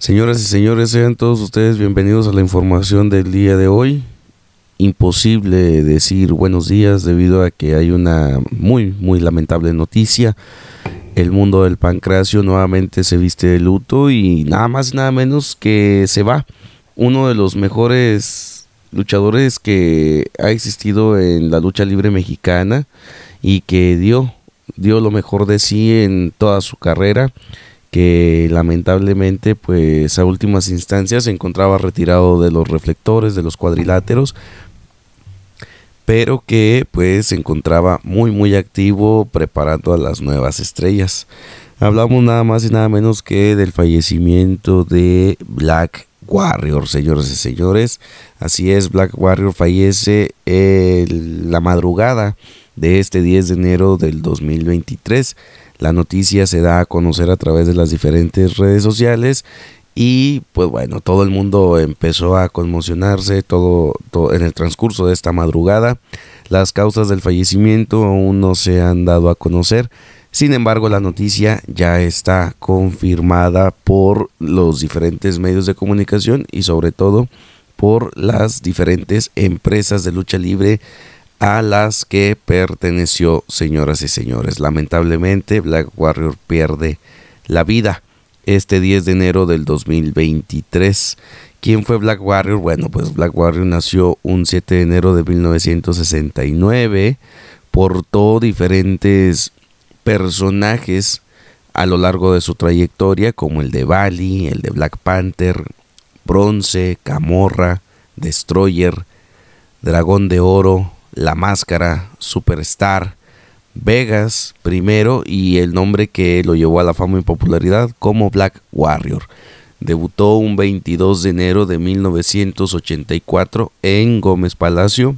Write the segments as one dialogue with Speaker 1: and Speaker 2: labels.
Speaker 1: Señoras y señores, sean todos ustedes bienvenidos a la información del día de hoy. Imposible decir buenos días debido a que hay una muy, muy lamentable noticia. El mundo del pancracio nuevamente se viste de luto y nada más, nada menos que se va uno de los mejores luchadores que ha existido en la lucha libre mexicana y que dio, dio lo mejor de sí en toda su carrera que lamentablemente pues a últimas instancias se encontraba retirado de los reflectores, de los cuadriláteros, pero que pues se encontraba muy muy activo preparando a las nuevas estrellas. Hablamos nada más y nada menos que del fallecimiento de Black Warrior, señores y señores. Así es, Black Warrior fallece en la madrugada de este 10 de enero del 2023 la noticia se da a conocer a través de las diferentes redes sociales y pues bueno, todo el mundo empezó a conmocionarse todo, en el transcurso de esta madrugada. Las causas del fallecimiento aún no se han dado a conocer. Sin embargo, la noticia ya está confirmada por los diferentes medios de comunicación y sobre todo por las diferentes empresas de lucha libre a las que perteneció, señoras y señores. Lamentablemente, Black Warrior pierde la vida este 10 de enero del 2023. ¿Quién fue Black Warrior? Bueno, pues Black Warrior nació un 7 de enero de 1969, portó diferentes personajes a lo largo de su trayectoria, como el de Bali, el de Black Panther, Bronce, Camorra, Destroyer, Dragón de Oro, la Máscara, Superstar, Vegas primero y el nombre que lo llevó a la fama y popularidad como Black Warrior. Debutó un 22 de enero de 1984 en Gómez Palacio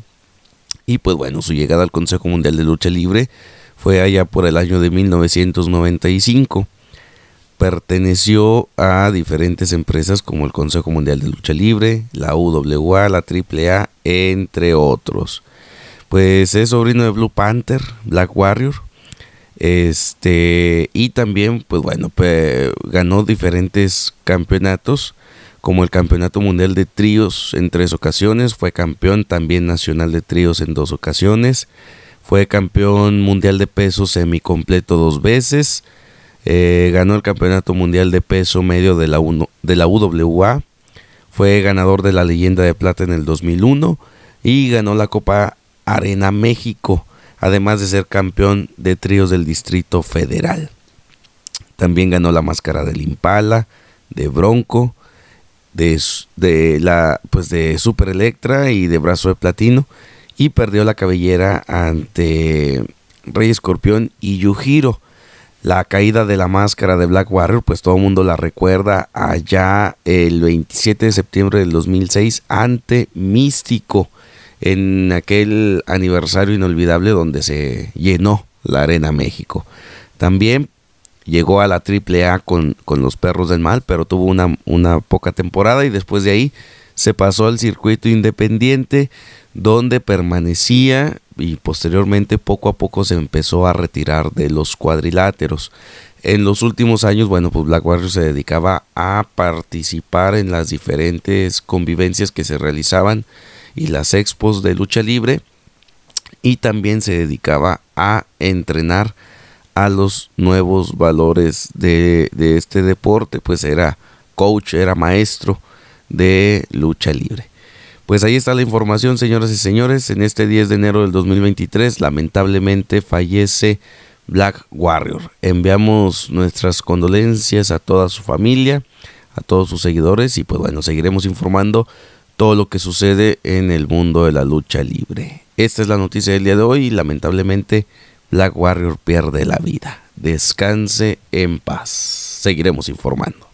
Speaker 1: y pues bueno, su llegada al Consejo Mundial de Lucha Libre fue allá por el año de 1995. Perteneció a diferentes empresas como el Consejo Mundial de Lucha Libre, la UWA, la AAA, entre otros pues es sobrino de Blue Panther, Black Warrior. Este, y también, pues bueno, ganó diferentes campeonatos, como el Campeonato Mundial de Tríos en tres ocasiones, fue campeón también nacional de tríos en dos ocasiones, fue campeón mundial de peso semicompleto dos veces, eh, ganó el Campeonato Mundial de Peso Medio de la, UNO, de la UWA, fue ganador de la Leyenda de Plata en el 2001 y ganó la Copa Arena México, además de ser campeón de tríos del Distrito Federal. También ganó la máscara del Impala, de Bronco, de, la pues de Super Electra y de Brazo de Platino y perdió la cabellera ante Rey Escorpión y Yujiro. La caída de la máscara de Black Warrior, pues todo el mundo la recuerda allá el 27 de septiembre del 2006 ante Místico en aquel aniversario inolvidable donde se llenó la Arena México. También llegó a la AAA con, con los Perros del Mal, pero tuvo una, una poca temporada y después de ahí se pasó al circuito independiente donde permanecía y posteriormente poco a poco se empezó a retirar de los cuadriláteros. En los últimos años, bueno, pues Black Warrior se dedicaba a participar en las diferentes convivencias que se realizaban y las expos de lucha libre y también se dedicaba a entrenar a los nuevos valores de, este deporte, pues era coach, era maestro de lucha libre. Pues ahí está la información, señoras y señores. En este 10 de enero del 2023, lamentablemente fallece Black Warrior. Enviamos nuestras condolencias a toda su familia, a todos sus seguidores y pues bueno, seguiremos informando todo lo que sucede en el mundo de la lucha libre. Esta es la noticia del día de hoy y lamentablemente Black Warrior pierde la vida. Descanse en paz. Seguiremos informando.